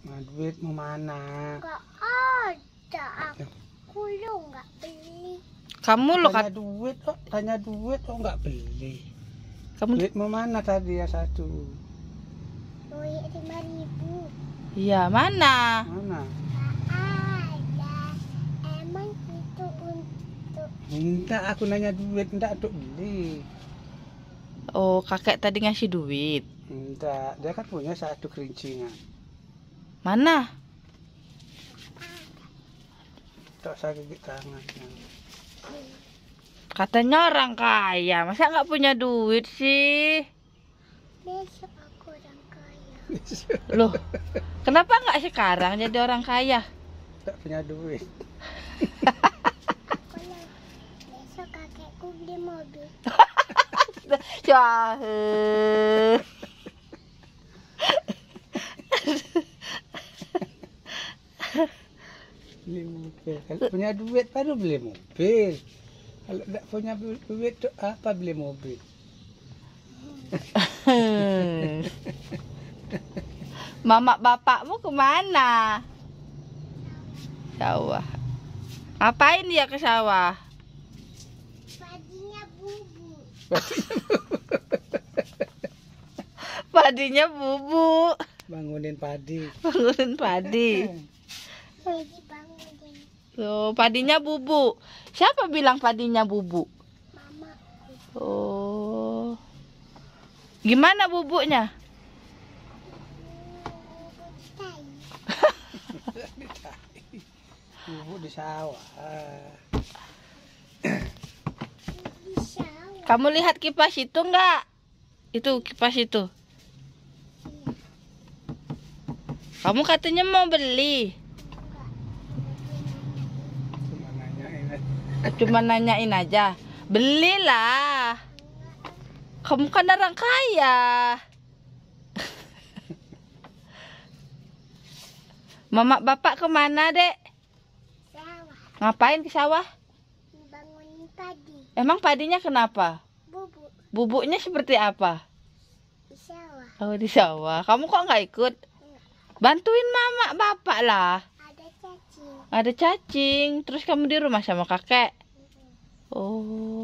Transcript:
Madwit nah, mau mana? Enggak ada. Aku lo enggak beli. Kamu lo kan duit kok, oh, tanya duit kok oh. enggak beli. Kamu duit mau mana tadi ya satu? Duit lima ribu. Iya, mana? Mana? minta Enggak, aku nanya duit, enggak untuk beli. Oh, kakek tadi ngasih duit. Enggak, dia kan punya satu kerincingan. Mana? Tak sakit tangan. Katanya orang kaya, masa nggak punya duit sih? Besok aku orang kaya. Loh, kenapa nggak sekarang jadi orang kaya? Tak punya duit. besok kakekku beli mobil. Jahe. beli mobil. Kalau punya duit baru beli mobil. Kalau tidak punya duit tu apa beli mobil? Mama bapakmu kemana? Sawah. Ngapain dia ke sawah? Padinya bubuk. Padinya bubuk. Bangunin padi. Bangunin padi. Eh. Tuh, padinya bubuk. Siapa bilang padinya bubuk? Mama. Oh. Gimana bubuknya? Bubuk di sawah. Kamu lihat kipas itu enggak? Itu kipas itu. Iya. Kamu katanya mau beli. Cuma nanyain aja. Belilah. Kamu kan orang kaya. Mama bapak kemana dek? Sawah. Ngapain ke sawah? Bangunin padi. Emang padinya kenapa? Bubuk. Bubuknya seperti apa? Di sawah. Oh di sawah. Kamu kok nggak ikut? Bantuin mama bapak lah ada cacing terus kamu di rumah sama kakek oh